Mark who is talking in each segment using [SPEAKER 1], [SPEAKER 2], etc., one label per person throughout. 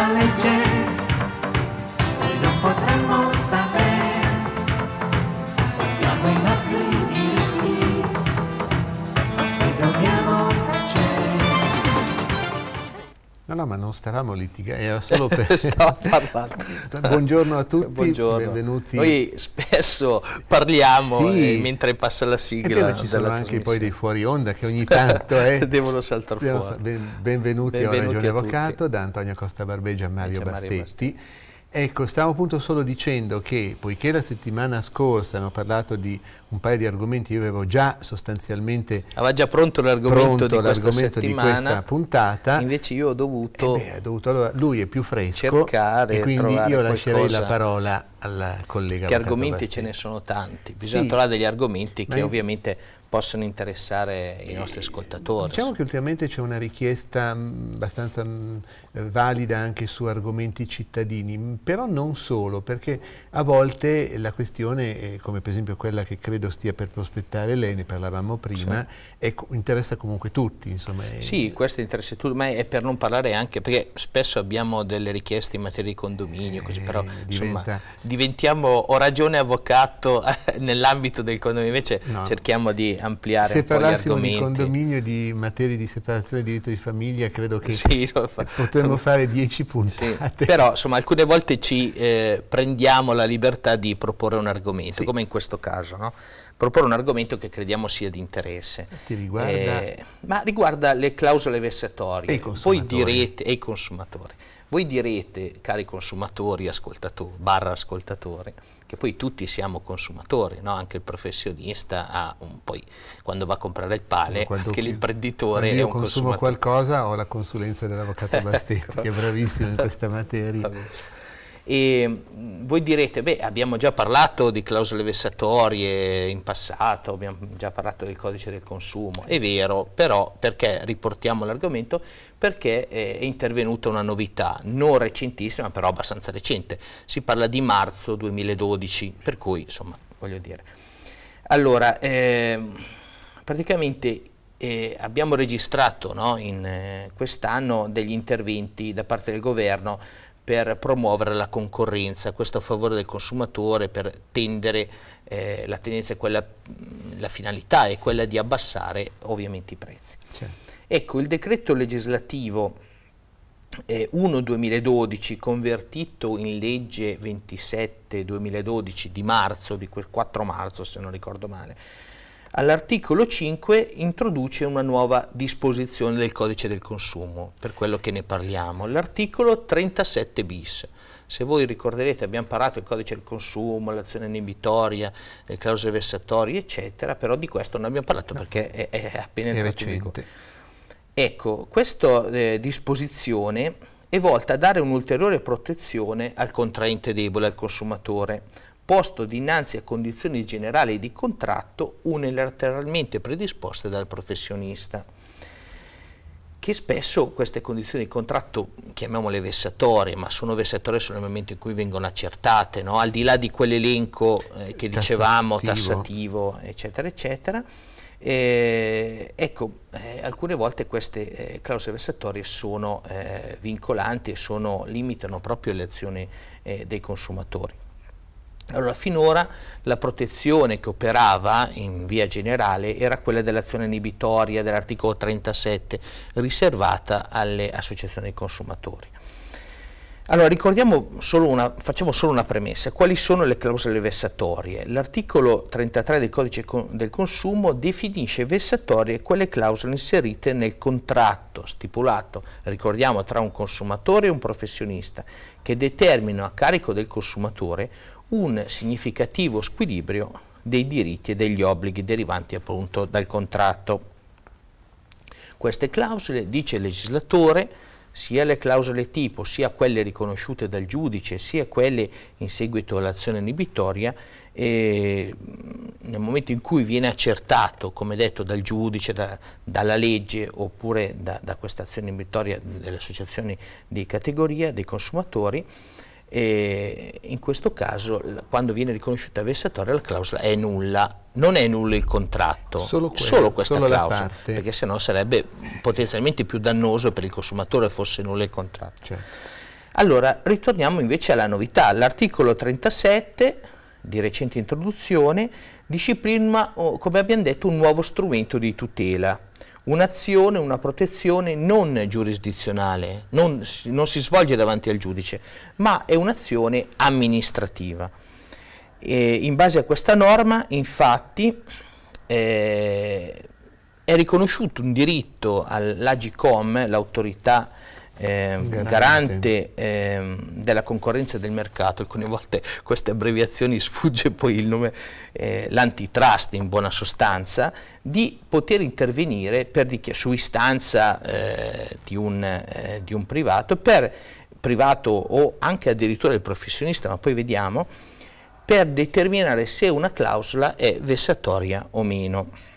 [SPEAKER 1] intelligent.
[SPEAKER 2] No, no, ma non stavamo litigando, era solo per... parlando. Buongiorno a tutti, Buongiorno. benvenuti. Noi
[SPEAKER 1] spesso parliamo sì. eh, mentre passa la sigla. ci sono anche poi dei
[SPEAKER 2] fuori onda che ogni tanto... Eh, Devono saltare fuori. Benvenuti, benvenuti a Ragione Avvocato, da Antonio Costa Barbegia a Mario Bastetti. Mario Bastetti Ecco, stavo appunto solo dicendo che poiché la settimana scorsa abbiamo parlato di un paio di argomenti, io avevo già sostanzialmente
[SPEAKER 1] aveva già pronto l'argomento, di, di, questa
[SPEAKER 2] puntata. Invece io ho dovuto, eh beh, ho dovuto allora, lui è più fresco cercare e quindi io lascerei qualcosa. la
[SPEAKER 1] parola al collega. Che argomenti Bastini. ce ne sono tanti, bisogna sì, trovare degli argomenti che io... ovviamente possono interessare i nostri ascoltatori. Diciamo
[SPEAKER 2] che ultimamente c'è una richiesta mm, abbastanza mm, eh, valida anche su argomenti cittadini, però non solo, perché a volte la questione, come per esempio quella che credo stia per prospettare lei, ne parlavamo prima, sì. interessa comunque tutti. Insomma, sì,
[SPEAKER 1] questo interessa tutti, ma è per non parlare anche, perché spesso abbiamo delle richieste in materia di condominio, così, però eh, diventa... insomma, diventiamo o ragione avvocato nell'ambito del condominio, invece no. cerchiamo di ampliare Se parlassimo di condominio,
[SPEAKER 2] di materie di separazione e diritto di famiglia, credo che sì, potremmo potremmo fare 10 punti. Sì. Però
[SPEAKER 1] insomma alcune volte ci eh, prendiamo la libertà di proporre un argomento, sì. come in questo caso. No? proporre un argomento che crediamo sia di interesse. Ti riguarda? Eh, ma riguarda le clausole vessatorie e Voi direte, e i consumatori. Voi direte, cari consumatori, ascoltatori, barra ascoltatore, che poi tutti siamo consumatori, no? anche il professionista ha un poi, quando va a comprare il pane, anche l'imprenditore è un consumatore. Io consumo
[SPEAKER 2] qualcosa, ho la consulenza dell'avvocato Bastetti, ecco. che è bravissimo in questa materia.
[SPEAKER 1] E mm, voi direte, beh, abbiamo già parlato di clausole vessatorie in passato, abbiamo già parlato del codice del consumo, è vero, però perché riportiamo l'argomento? Perché eh, è intervenuta una novità, non recentissima, però abbastanza recente, si parla di marzo 2012, per cui insomma, voglio dire. Allora, eh, praticamente eh, abbiamo registrato no, in eh, quest'anno degli interventi da parte del governo per promuovere la concorrenza, questo a favore del consumatore per tendere, eh, la tendenza quella, la finalità è quella di abbassare ovviamente i prezzi. Certo. Ecco, il decreto legislativo eh, 1-2012 convertito in legge 27-2012 di marzo, di quel 4 marzo se non ricordo male, all'articolo 5 introduce una nuova disposizione del codice del consumo, per quello che ne parliamo, l'articolo 37 bis. Se voi ricorderete abbiamo parlato del codice del consumo, l'azione inibitoria, le clausole vessatorie, eccetera, però di questo non abbiamo parlato no. perché è, è appena è recente. Ecco, questa eh, disposizione è volta a dare un'ulteriore protezione al contraente debole, al consumatore, posto dinanzi a condizioni generali di contratto unilateralmente predisposte dal professionista che spesso queste condizioni di contratto, chiamiamole vessatorie, ma sono vessatorie solo nel momento in cui vengono accertate, no? al di là di quell'elenco eh, che eh, dicevamo tassativo, tassativo eccetera, eccetera, eh, ecco, eh, alcune volte queste eh, clausole vessatorie sono eh, vincolanti e sono, limitano proprio le azioni dei consumatori. Allora, finora la protezione che operava in via generale era quella dell'azione inibitoria dell'articolo 37 riservata alle associazioni dei consumatori. Allora, solo una, facciamo solo una premessa. Quali sono le clausole vessatorie? L'articolo 33 del codice del consumo definisce vessatorie quelle clausole inserite nel contratto stipulato, ricordiamo, tra un consumatore e un professionista, che determinano a carico del consumatore un significativo squilibrio dei diritti e degli obblighi derivanti appunto dal contratto. Queste clausole, dice il legislatore, sia le clausole tipo, sia quelle riconosciute dal giudice, sia quelle in seguito all'azione inibitoria, e mm, nel momento in cui viene accertato, come detto, dal giudice, da, dalla legge oppure da, da questa azione inibitoria delle associazioni di categoria, dei consumatori, e in questo caso quando viene riconosciuta vessatoria la clausola è nulla, non è nulla il contratto, solo, quello, solo questa solo clausola, perché sennò sarebbe potenzialmente più dannoso per il consumatore fosse nulla il contratto. Certo. Allora, ritorniamo invece alla novità, l'articolo 37 di recente introduzione disciplina, come abbiamo detto, un nuovo strumento di tutela un'azione, una protezione non giurisdizionale, non, non, si svolge davanti al giudice, ma è un'azione amministrativa. E in base a questa norma, infatti, eh, è riconosciuto un diritto all'Agicom, l'autorità eh, garante, garante eh, della concorrenza e del mercato, alcune volte queste abbreviazioni sfugge poi il nome, eh, l'antitrust in buona sostanza, di poter intervenire per, su istanza eh, di un, eh, di, un, privato, per privato o anche addirittura il professionista, ma poi vediamo, per determinare se una clausola è vessatoria o meno.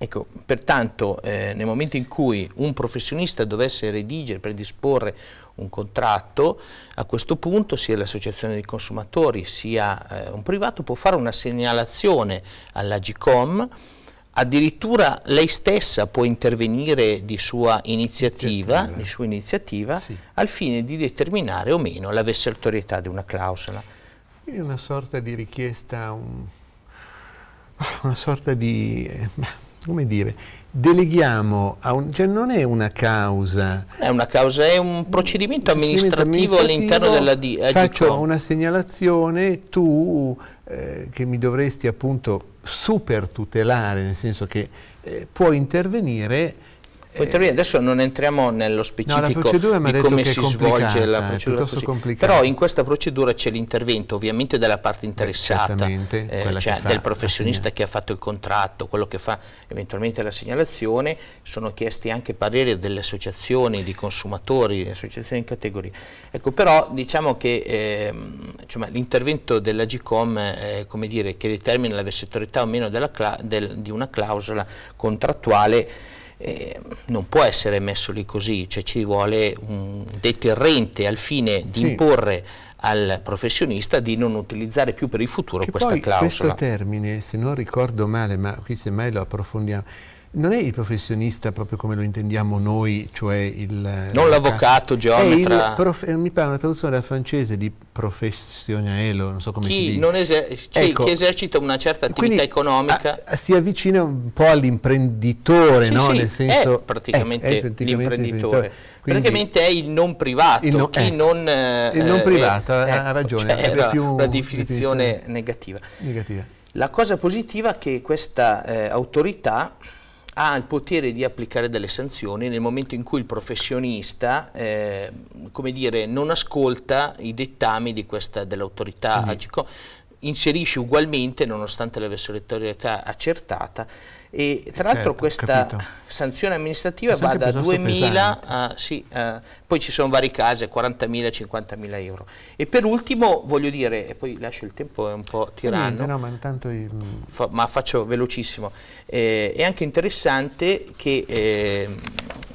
[SPEAKER 1] Ecco, pertanto eh, nel momento in cui un professionista dovesse redigere, predisporre un contratto, a questo punto sia l'associazione dei consumatori sia eh, un privato può fare una segnalazione all'Agicom, addirittura lei stessa può intervenire di sua iniziativa, di sua iniziativa sì. al fine di determinare o meno la vessatorietà di una clausola.
[SPEAKER 2] Quindi una sorta di richiesta, un, una sorta di... Eh, come dire, deleghiamo, un, cioè non è una causa. è una
[SPEAKER 1] causa, è un procedimento amministrativo, amministrativo all'interno della di, eh, Faccio
[SPEAKER 2] una segnalazione, tu eh, che mi dovresti appunto super tutelare, nel senso
[SPEAKER 1] che eh, puoi intervenire poi, adesso non entriamo nello specifico no, di come si svolge la procedura, però in questa procedura c'è l'intervento ovviamente della parte interessata, eh, cioè del professionista che ha fatto il contratto, quello che fa eventualmente la segnalazione, sono chiesti anche pareri delle associazioni di consumatori, delle associazioni in categoria. Ecco, però diciamo che ehm, eh, cioè, l'intervento dell'Agicom eh, che determina la vessatorietà o meno del, di una clausola contrattuale eh, non può essere messo lì così, cioè ci vuole un deterrente al fine di sì. imporre al professionista di non utilizzare più per il futuro che questa clausola. Questo
[SPEAKER 2] termine, se non ricordo male, ma qui semmai lo approfondiamo, non è il professionista proprio come lo intendiamo noi, cioè il... Non l'avvocato, geometra... Eh, mi pare una traduzione dal francese di professionello, non
[SPEAKER 1] so come chi si dice. Non eser cioè ecco, chi esercita una certa attività economica...
[SPEAKER 2] A, si avvicina un po' all'imprenditore, sì, no? Sì, Nel senso... Eh, è praticamente, eh, l'imprenditore. Praticamente
[SPEAKER 1] è il non privato, il no, chi eh, non... il non eh, privato, ha ragione. Cioè era più una definizione, definizione negativa. negativa. La cosa positiva è che questa autorità ha il potere di applicare delle sanzioni nel momento in cui il professionista eh, come dire, non ascolta i dettami dell'autorità Quindi. Ecco, inserisce ugualmente, nonostante l'avesse l'autorità accertata, e tra certo, l'altro questa capito. sanzione amministrativa va da 2.000 a, sì, a, eh, poi ci sono vari casi, 40.000, 50.000 euro. E per ultimo voglio dire, e poi lascio il tempo è un po' tiranno, no,
[SPEAKER 2] no, ma, io...
[SPEAKER 1] fa, ma, faccio velocissimo, eh, è anche interessante che eh,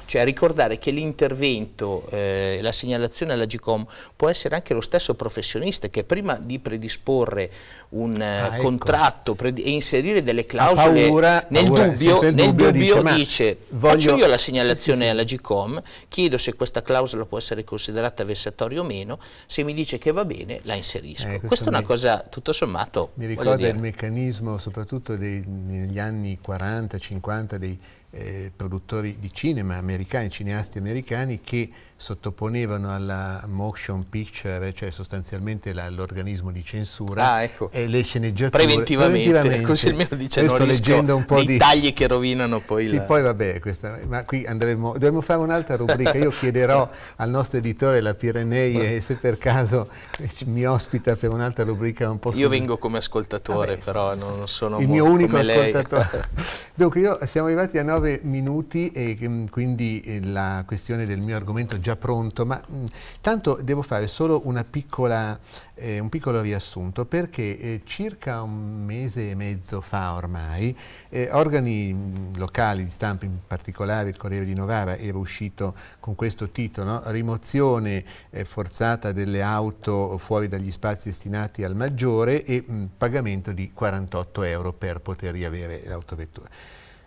[SPEAKER 1] cioè ricordare che l'intervento, eh, la segnalazione alla all'Agicom può essere anche lo stesso professionista che prima di predisporre un eh, ah, ecco. contratto e inserire delle clausole paura, nel, paura, dubbio, nel, dubbio, dice, dice, dice voglio, faccio io la segnalazione sì, sì, all'Agicom, chiedo se questa clausola può essere considerata vessatoria o meno, se mi dice che va bene la inserisco. Eh, questa è una cosa tutto sommato... Mi ricorda il
[SPEAKER 2] meccanismo soprattutto dei, negli anni 40-50 dei eh, produttori di cinema americani, cineasti americani che sottoponevano alla motion picture, cioè sostanzialmente l'organismo di censura, ah, ecco. le sceneggiature preventivamente, preventivamente. così almeno dicevano Questo leggendo un po' di tagli
[SPEAKER 1] che rovinano poi Sì, la... poi
[SPEAKER 2] vabbè, questa, ma qui andremo, dobbiamo fare un'altra rubrica, io chiederò al nostro editore la Pirenei eh, se per caso eh, mi ospita per un'altra
[SPEAKER 1] rubrica un po' Io vengo come ascoltatore vabbè, però, non sono Il mio unico ascoltatore.
[SPEAKER 2] Dunque, io eh, siamo arrivati a nove minuti e mm, quindi eh, la questione del mio argomento è già pronto, ma mh, mm, tanto devo fare solo piccola, eh, un piccolo riassunto, perché eh, circa un mese e mezzo fa ormai, eh, organi mm, locali di stampa, in particolare il Corriere di Novara, era uscito con questo titolo, no? rimozione eh, forzata delle auto fuori dagli spazi destinati al maggiore e mh, pagamento di 48 euro per poter riavere l'autovettura.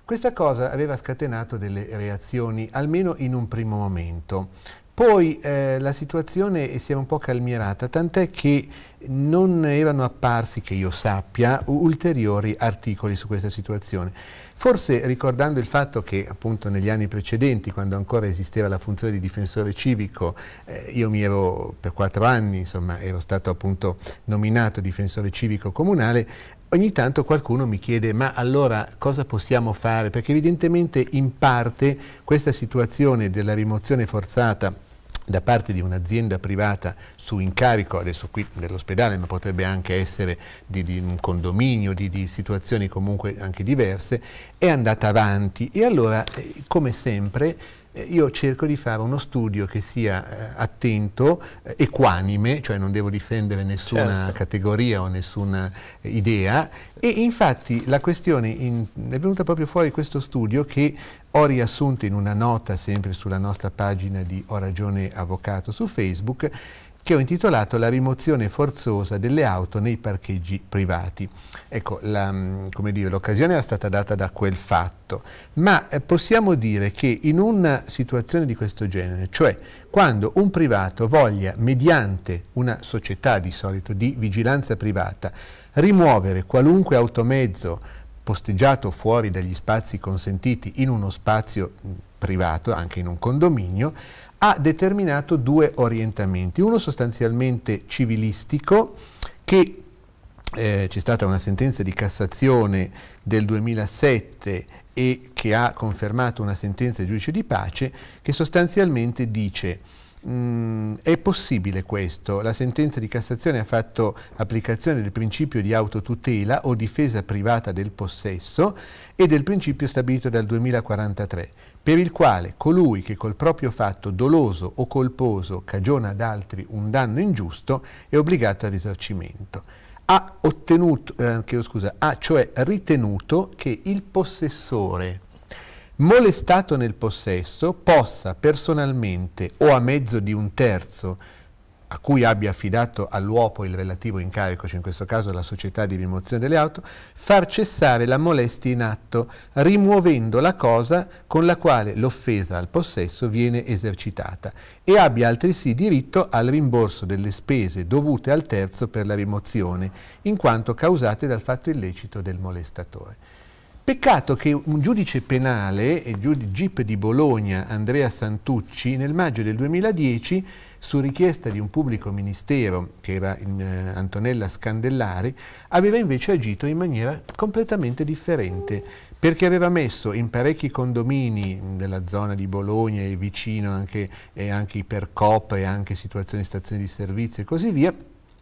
[SPEAKER 2] Questa cosa aveva scatenato delle reazioni, almeno in un primo momento. Poi eh, la situazione si è un po' calmierata, tant'è che non erano apparsi, che io sappia, ulteriori articoli su questa situazione. Forse ricordando il fatto che appunto negli anni precedenti, quando ancora esisteva la funzione di difensore civico, eh, io mi ero per quattro anni, insomma, ero stato appunto nominato difensore civico comunale, ogni tanto qualcuno mi chiede ma allora cosa possiamo fare? Perché evidentemente in parte questa situazione della rimozione forzata da parte di un'azienda privata su incarico, adesso qui dell'ospedale, ma potrebbe anche essere di, di un condominio, di, di, situazioni comunque anche diverse, è andata avanti e allora, eh, come sempre, eh, io cerco di fare uno studio che sia eh, attento, eh, equanime, cioè non devo difendere nessuna certo. categoria o nessuna idea e infatti la questione in, è venuta proprio fuori questo studio che ho riassunto in una nota sempre sulla nostra pagina di Ho Ragione Avvocato su Facebook che ho intitolato La rimozione forzosa delle auto nei parcheggi privati. Ecco, mm, l'occasione era stata data da quel fatto, ma eh, possiamo dire che in una situazione di questo genere, cioè quando un privato voglia, mediante una società di solito di vigilanza privata, rimuovere qualunque automezzo posteggiato fuori dagli spazi consentiti in uno spazio mm, privato, anche in un condominio, ha determinato due orientamenti, uno sostanzialmente civilistico che eh, c'è stata una sentenza di Cassazione del 2007 e che ha confermato una sentenza del giudice di pace che sostanzialmente dice Mm, è possibile questo? La sentenza di Cassazione ha fatto applicazione del principio di autotutela o difesa privata del possesso e del principio stabilito dal 2043 per il quale colui che col proprio fatto doloso o colposo cagiona ad altri un danno ingiusto è obbligato al risarcimento. Ha, ottenuto, eh, scusa, ha cioè ritenuto che il possessore molestato nel possesso possa personalmente o a mezzo di un terzo a cui abbia affidato all'uopo il relativo incarico, cioè in questo caso la società di rimozione delle auto, far cessare la molestia in atto, rimuovendo la cosa con la quale l'offesa al possesso viene esercitata e abbia altresì diritto al rimborso delle spese dovute al terzo per la rimozione, in quanto causate dal fatto illecito del molestatore. Peccato che un giudice penale, il GIP di Bologna, Andrea Santucci, nel maggio del 2010 su richiesta di un pubblico ministero, che era in, eh, Antonella Scandellari, aveva invece agito in maniera completamente differente, perché aveva messo in parecchi condomini della zona di Bologna e vicino anche, eh, anche Ipercop e anche situazioni, di stazioni di servizio e così via,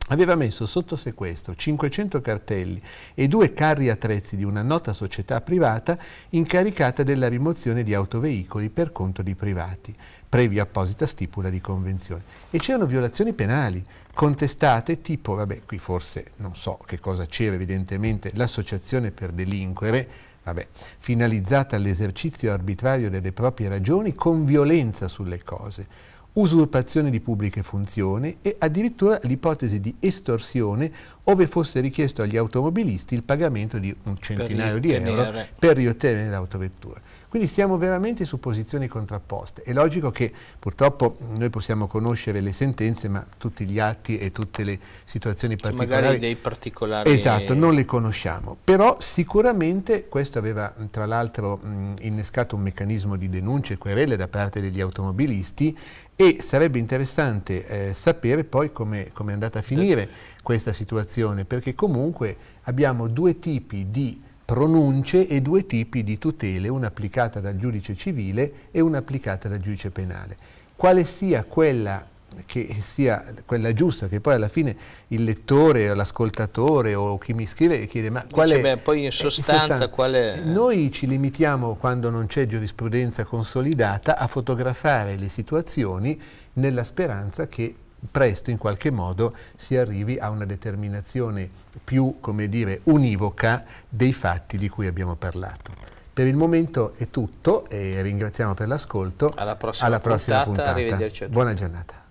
[SPEAKER 2] aveva messo sotto sequestro 500 cartelli e due carri attrezzi di una nota società privata incaricata della rimozione di autoveicoli per conto di privati, previa apposita stipula di convenzione. E c'erano violazioni penali contestate tipo, vabbè, qui forse non so che cosa c'era evidentemente, l'associazione per delinquere, vabbè, finalizzata all'esercizio arbitrario delle proprie ragioni con violenza sulle cose usurpazione di pubbliche funzioni e addirittura l'ipotesi di estorsione ove fosse richiesto agli automobilisti il pagamento di un centinaio di euro per riottenere l'autovettura. Quindi siamo veramente su posizioni contrapposte. È logico che purtroppo noi possiamo conoscere le sentenze, ma tutti gli atti e tutte le situazioni cioè, particolari... Magari dei
[SPEAKER 1] particolari... Esatto, non
[SPEAKER 2] le conosciamo. Però sicuramente questo aveva tra l'altro innescato un meccanismo di denunce e querele da parte degli automobilisti e sarebbe interessante eh, sapere poi come com è andata a finire certo. questa situazione, perché comunque abbiamo due tipi di pronunce e due tipi di tutele, una applicata dal giudice civile e una applicata dal giudice penale. Quale sia quella che sia quella giusta, che poi alla fine il lettore o l'ascoltatore o chi mi scrive chiede ma quale... Dice, beh,
[SPEAKER 1] poi in eh, sostanza, sostanza
[SPEAKER 2] è? Noi ci limitiamo, quando non c'è giurisprudenza consolidata, a fotografare le situazioni nella speranza che presto in qualche modo si arrivi a una determinazione più, come dire, univoca dei fatti di cui abbiamo parlato. Per il momento è tutto e ringraziamo per l'ascolto. Alla prossima, Alla prossima puntata, puntata. Arrivederci a tutti. Buona giornata.